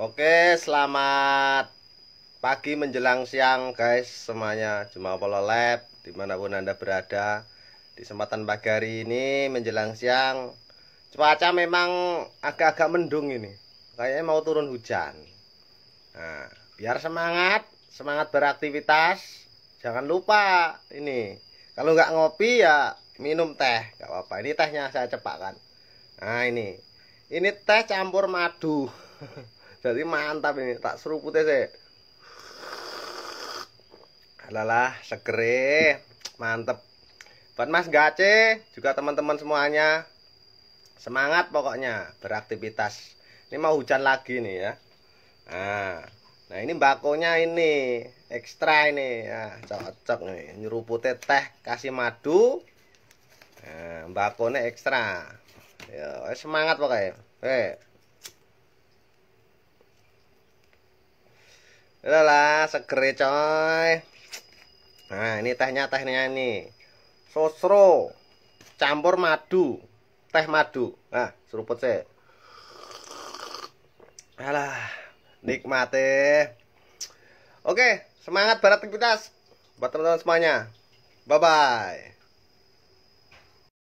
Oke, selamat pagi menjelang siang guys semuanya Jemaah Polo Lab dimanapun anda berada di kesempatan pagi hari ini menjelang siang cuaca memang agak-agak mendung ini kayaknya mau turun hujan nah biar semangat semangat beraktivitas jangan lupa ini kalau nggak ngopi ya minum teh nggak apa-apa ini tehnya saya cepatkan nah ini ini teh campur madu jadi mantap ini tak seruputnya sih Alalah segere mantap, buat Mas Gace juga teman-teman semuanya semangat pokoknya beraktivitas ini mau hujan lagi nih ya nah, nah ini bakonya ini ekstra ini ya cocok nih nyeruputnya teh kasih madu nah, bakonya ekstra ya semangat pokoknya Hei. Eh, Lelah, lah, seger ya, coy. Nah, ini tehnya tehnya ini. Sosro campur madu, teh madu. Nah, seruput sih. Alah, nikmati. Oke, semangat beraktivitas buat teman-teman semuanya. Bye bye.